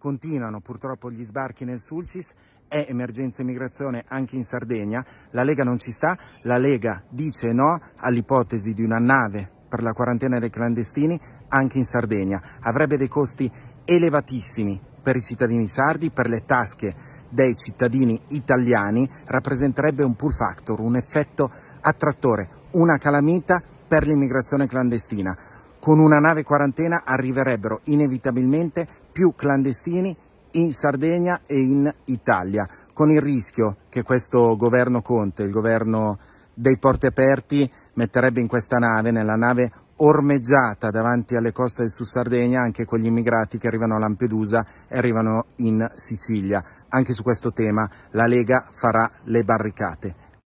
Continuano purtroppo gli sbarchi nel Sulcis, è emergenza immigrazione anche in Sardegna, la Lega non ci sta, la Lega dice no all'ipotesi di una nave per la quarantena dei clandestini anche in Sardegna. Avrebbe dei costi elevatissimi per i cittadini sardi, per le tasche dei cittadini italiani, rappresenterebbe un pull factor, un effetto attrattore, una calamita per l'immigrazione clandestina. Con una nave quarantena arriverebbero inevitabilmente più clandestini in Sardegna e in Italia, con il rischio che questo governo Conte, il governo dei porti aperti, metterebbe in questa nave, nella nave ormeggiata davanti alle coste del Sud Sardegna, anche con gli immigrati che arrivano a Lampedusa e arrivano in Sicilia. Anche su questo tema la Lega farà le barricate.